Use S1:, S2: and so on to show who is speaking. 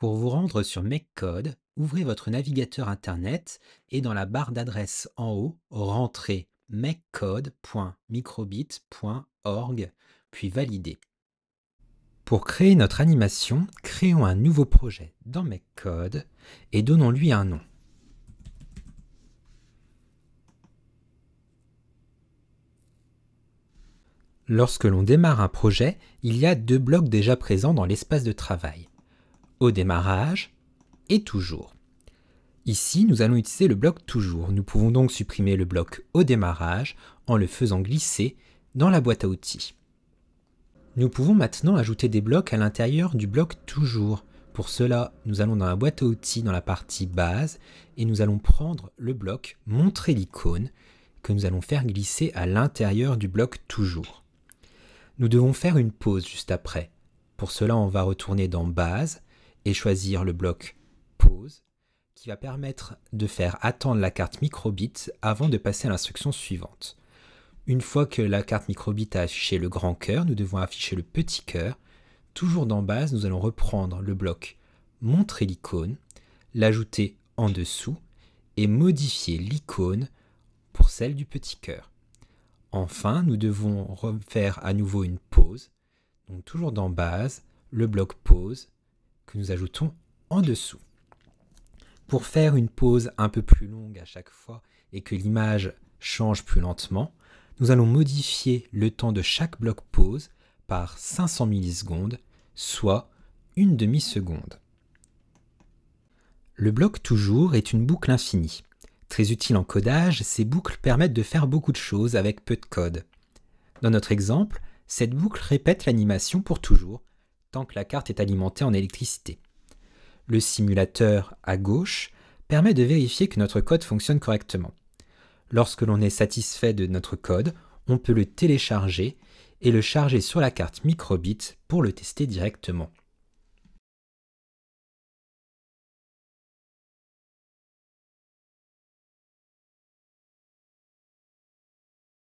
S1: Pour vous rendre sur MakeCode, ouvrez votre navigateur Internet et dans la barre d'adresse en haut, rentrez makecode.microbit.org, puis validez. Pour créer notre animation, créons un nouveau projet dans MakeCode et donnons-lui un nom. Lorsque l'on démarre un projet, il y a deux blocs déjà présents dans l'espace de travail au démarrage et toujours. Ici, nous allons utiliser le bloc toujours. Nous pouvons donc supprimer le bloc au démarrage en le faisant glisser dans la boîte à outils. Nous pouvons maintenant ajouter des blocs à l'intérieur du bloc toujours. Pour cela, nous allons dans la boîte à outils dans la partie base et nous allons prendre le bloc montrer l'icône que nous allons faire glisser à l'intérieur du bloc toujours. Nous devons faire une pause juste après. Pour cela, on va retourner dans base et choisir le bloc pause qui va permettre de faire attendre la carte microbit avant de passer à l'instruction suivante. Une fois que la carte microbit a affiché le grand cœur, nous devons afficher le petit cœur. Toujours dans base, nous allons reprendre le bloc montrer l'icône, l'ajouter en dessous et modifier l'icône pour celle du petit cœur. Enfin, nous devons refaire à nouveau une pause. Donc toujours dans base, le bloc pause, nous ajoutons en dessous. Pour faire une pause un peu plus longue à chaque fois et que l'image change plus lentement, nous allons modifier le temps de chaque bloc pause par 500 millisecondes, soit une demi-seconde. Le bloc toujours est une boucle infinie. Très utile en codage, ces boucles permettent de faire beaucoup de choses avec peu de code. Dans notre exemple, cette boucle répète l'animation pour toujours, tant que la carte est alimentée en électricité. Le simulateur à gauche permet de vérifier que notre code fonctionne correctement. Lorsque l'on est satisfait de notre code, on peut le télécharger et le charger sur la carte microbit pour le tester directement.